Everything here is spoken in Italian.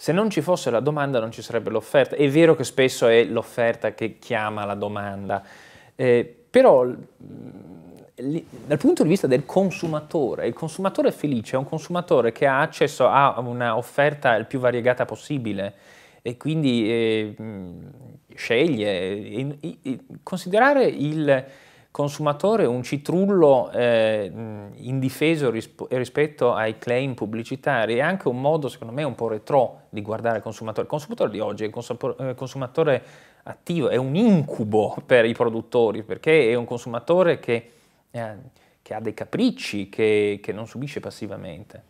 Se non ci fosse la domanda non ci sarebbe l'offerta. È vero che spesso è l'offerta che chiama la domanda, eh, però dal punto di vista del consumatore, il consumatore felice è un consumatore che ha accesso a un'offerta il più variegata possibile e quindi eh, sceglie. Considerare il consumatore un citrullo eh, indifeso risp rispetto ai claim pubblicitari è anche un modo, secondo me, un po' retro di guardare il consumatore. Il consumatore di oggi è il eh, consumatore attivo, è un incubo per i produttori, perché è un consumatore che, eh, che ha dei capricci, che, che non subisce passivamente.